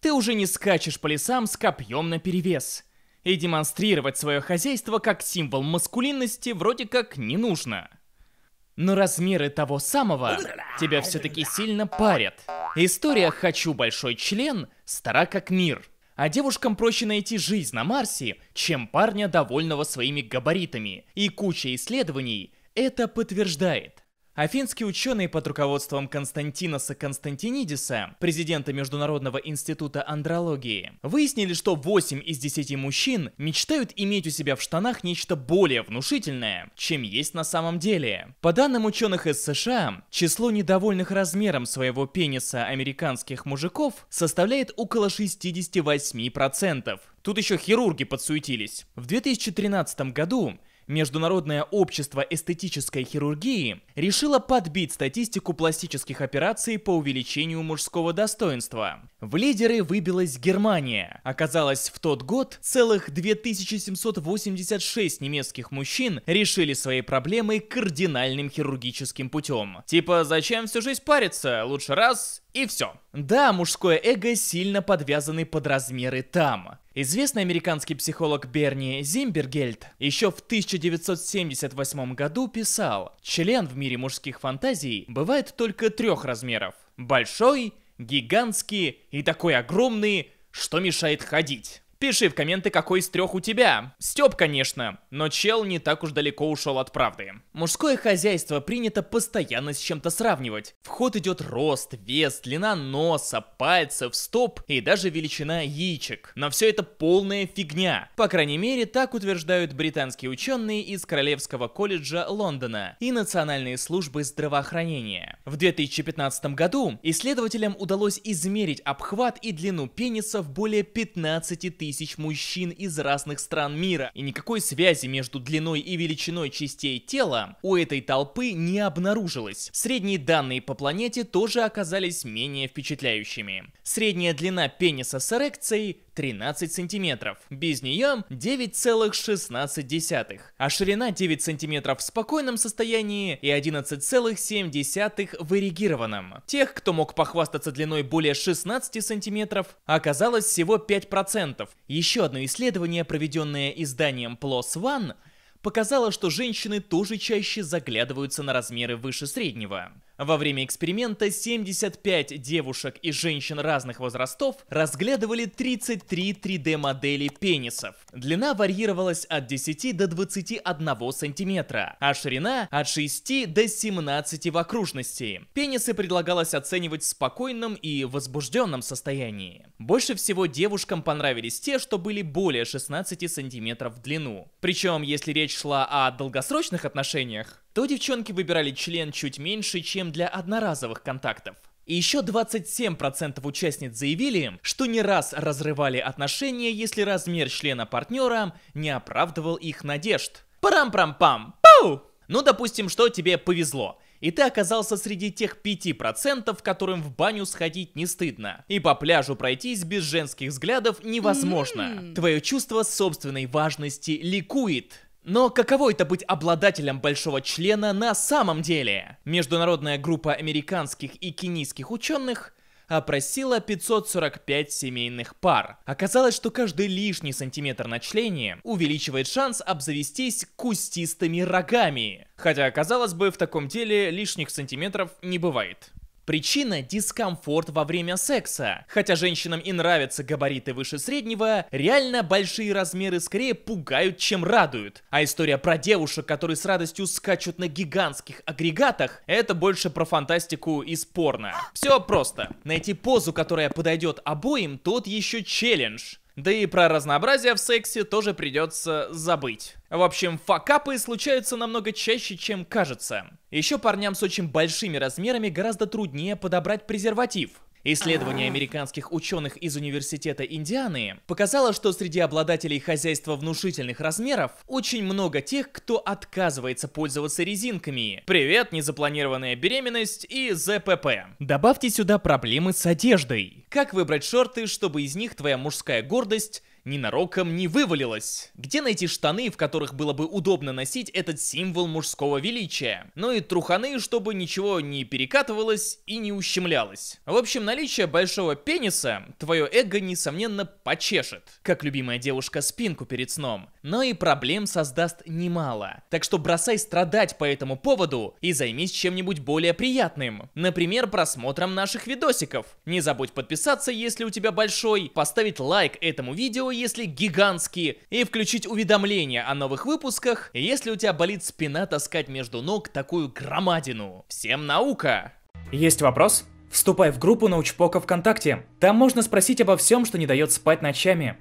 Ты уже не скачешь по лесам с копьем на перевес, И демонстрировать свое хозяйство как символ маскулинности вроде как не нужно. Но размеры того самого тебя все-таки сильно парят. История «Хочу большой член» стара как мир. А девушкам проще найти жизнь на Марсе, чем парня, довольного своими габаритами. И куча исследований это подтверждает. Афинские ученые под руководством Константинаса Константинидиса, президента Международного института андрологии, выяснили, что 8 из 10 мужчин мечтают иметь у себя в штанах нечто более внушительное, чем есть на самом деле. По данным ученых из США, число недовольных размером своего пениса американских мужиков составляет около 68%. Тут еще хирурги подсуетились. В 2013 году Международное общество эстетической хирургии решило подбить статистику пластических операций по увеличению мужского достоинства. В лидеры выбилась Германия. Оказалось, в тот год целых 2786 немецких мужчин решили свои проблемы кардинальным хирургическим путем. Типа, зачем всю жизнь париться? Лучше раз и все. Да, мужское эго сильно подвязаны под размеры там. Известный американский психолог Берни Зимбергельд еще в 1978 году писал, член в мире мужских фантазий бывает только трех размеров. Большой, гигантский и такой огромный, что мешает ходить. Пиши в комменты, какой из трех у тебя. Степ, конечно, но чел не так уж далеко ушел от правды. Мужское хозяйство принято постоянно с чем-то сравнивать. В ход идет рост, вес, длина носа, пальцев, стоп и даже величина яичек. Но все это полная фигня. По крайней мере, так утверждают британские ученые из Королевского колледжа Лондона и Национальные службы здравоохранения. В 2015 году исследователям удалось измерить обхват и длину пениса в более 15 тысяч тысяч мужчин из разных стран мира, и никакой связи между длиной и величиной частей тела у этой толпы не обнаружилось. Средние данные по планете тоже оказались менее впечатляющими. Средняя длина пениса с эрекцией 13 сантиметров. Без нее 9,16, а ширина 9 сантиметров в спокойном состоянии и 11,7 в эрегированном. Тех, кто мог похвастаться длиной более 16 сантиметров, оказалось всего 5%. Еще одно исследование, проведенное изданием PLOS ONE, показало, что женщины тоже чаще заглядываются на размеры выше среднего. Во время эксперимента 75 девушек и женщин разных возрастов разглядывали 33 3D-модели пенисов. Длина варьировалась от 10 до 21 сантиметра, а ширина от 6 до 17 в окружности. Пенисы предлагалось оценивать в спокойном и возбужденном состоянии. Больше всего девушкам понравились те, что были более 16 сантиметров в длину. Причем, если речь шла о долгосрочных отношениях, то девчонки выбирали член чуть меньше, чем для одноразовых контактов. И еще 27% участниц заявили, что не раз разрывали отношения, если размер члена партнера не оправдывал их надежд. Парам-прам-пам! Пау! Ну, допустим, что тебе повезло. И ты оказался среди тех 5%, которым в баню сходить не стыдно. И по пляжу пройтись без женских взглядов невозможно. Твое чувство собственной важности ликует. Но каково это быть обладателем большого члена на самом деле? Международная группа американских и кенийских ученых опросила 545 семейных пар. Оказалось, что каждый лишний сантиметр на члене увеличивает шанс обзавестись кустистыми рогами. Хотя, казалось бы, в таком деле лишних сантиметров не бывает. Причина – дискомфорт во время секса. Хотя женщинам и нравятся габариты выше среднего, реально большие размеры скорее пугают, чем радуют. А история про девушек, которые с радостью скачут на гигантских агрегатах, это больше про фантастику и спорно. Все просто. Найти позу, которая подойдет обоим, тот еще челлендж. Да и про разнообразие в сексе тоже придется забыть. В общем, факапы случаются намного чаще, чем кажется. Еще парням с очень большими размерами гораздо труднее подобрать презерватив, Исследование а. американских ученых из Университета Индианы показало, что среди обладателей хозяйства внушительных размеров очень много тех, кто отказывается пользоваться резинками. Привет, незапланированная беременность и ЗПП. Добавьте сюда проблемы с одеждой. Как выбрать шорты, чтобы из них твоя мужская гордость ненароком не вывалилось. Где найти штаны, в которых было бы удобно носить этот символ мужского величия? Ну и труханы, чтобы ничего не перекатывалось и не ущемлялось. В общем, наличие большого пениса твое эго, несомненно, почешет. Как любимая девушка спинку перед сном но и проблем создаст немало. Так что бросай страдать по этому поводу и займись чем-нибудь более приятным. Например, просмотром наших видосиков. Не забудь подписаться, если у тебя большой, поставить лайк этому видео, если гигантский, и включить уведомления о новых выпусках, если у тебя болит спина таскать между ног такую громадину. Всем наука! Есть вопрос? Вступай в группу научпока ВКонтакте. Там можно спросить обо всем, что не дает спать ночами.